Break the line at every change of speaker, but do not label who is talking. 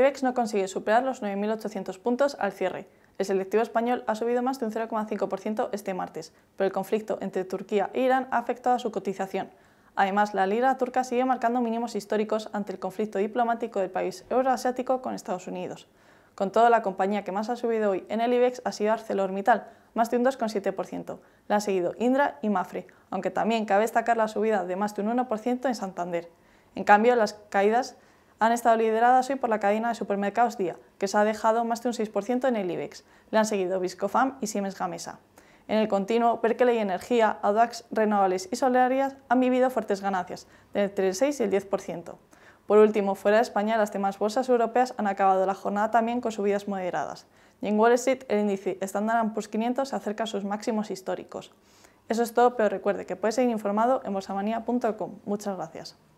IBEX no consigue superar los 9.800 puntos al cierre. El selectivo español ha subido más de un 0,5% este martes, pero el conflicto entre Turquía e Irán ha afectado a su cotización. Además, la lira turca sigue marcando mínimos históricos ante el conflicto diplomático del país euroasiático con Estados Unidos. Con todo, la compañía que más ha subido hoy en el IBEX ha sido ArcelorMittal, más de un 2,7%. La han seguido Indra y Mafre, aunque también cabe destacar la subida de más de un 1% en Santander. En cambio, las caídas han estado lideradas hoy por la cadena de supermercados Día, que se ha dejado más de un 6% en el IBEX. Le han seguido Viscofam y Siemens Gamesa. En el continuo, Berkeley Energía, Audax Renovables y Solarias han vivido fuertes ganancias, de entre el 6 y el 10%. Por último, fuera de España, las demás bolsas europeas han acabado la jornada también con subidas moderadas. Y en Wall Street, el índice Standard Poor's 500 se acerca a sus máximos históricos. Eso es todo, pero recuerde que puede seguir informado en bolsamanía.com. Muchas gracias.